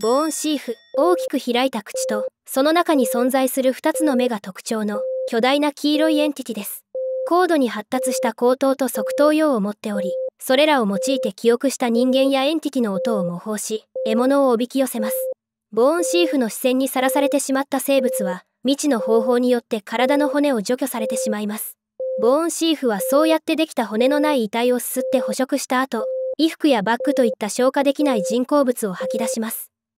ボーンシーフ大きく開いた口とその中に存在する2つの目が特徴の巨大な黄色いエンティティです高度に発達した口頭と側頭葉を持っておりそれらを用いて記憶した人間やエンティティの音を模倣し獲物をおびき寄せますボーンシーフの視線にさらされてしまった生物は未知の方法によって体の骨を除去されてしまいますボーンシーフはそうやってできた骨のない遺体をすすって捕食した後衣服やバッグといった消化できない人工物を吐き出します